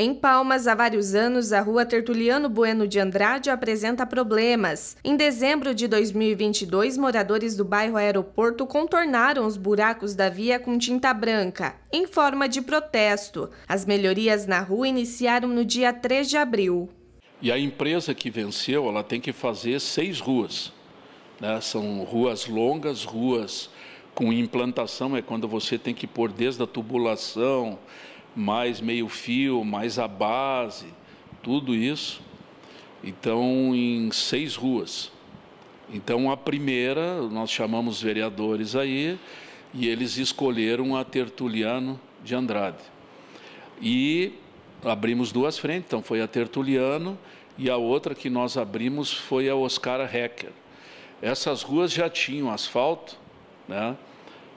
Em Palmas, há vários anos, a rua Tertuliano Bueno de Andrade apresenta problemas. Em dezembro de 2022, moradores do bairro Aeroporto contornaram os buracos da via com tinta branca, em forma de protesto. As melhorias na rua iniciaram no dia 3 de abril. E a empresa que venceu, ela tem que fazer seis ruas. Né? São ruas longas, ruas com implantação, é quando você tem que pôr desde a tubulação, mais meio fio, mais a base, tudo isso. Então, em seis ruas. Então, a primeira, nós chamamos vereadores aí, e eles escolheram a Tertuliano de Andrade. E abrimos duas frentes, então foi a Tertuliano e a outra que nós abrimos foi a Oscar Hacker. Essas ruas já tinham asfalto, né?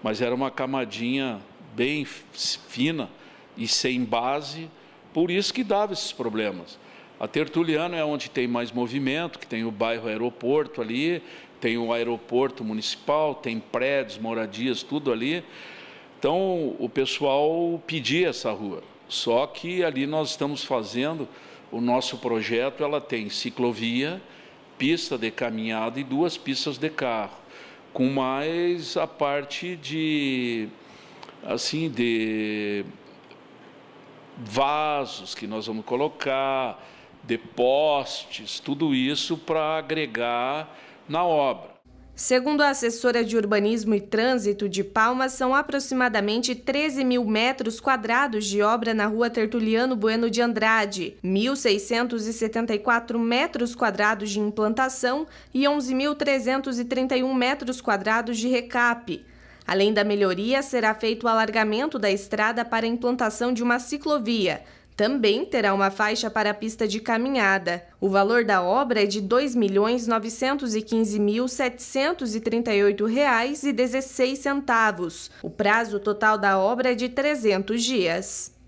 mas era uma camadinha bem fina, e sem base, por isso que dava esses problemas. A Tertuliano é onde tem mais movimento, que tem o bairro aeroporto ali, tem o aeroporto municipal, tem prédios, moradias, tudo ali. Então, o pessoal pedia essa rua. Só que ali nós estamos fazendo o nosso projeto, ela tem ciclovia, pista de caminhada e duas pistas de carro, com mais a parte de assim de vasos que nós vamos colocar, depostes, tudo isso para agregar na obra. Segundo a assessora de Urbanismo e Trânsito de Palmas, são aproximadamente 13 mil metros quadrados de obra na rua Tertuliano Bueno de Andrade, 1.674 metros quadrados de implantação e 11.331 metros quadrados de recape. Além da melhoria, será feito o alargamento da estrada para a implantação de uma ciclovia. Também terá uma faixa para a pista de caminhada. O valor da obra é de R$ 2.915.738,16. O prazo total da obra é de 300 dias.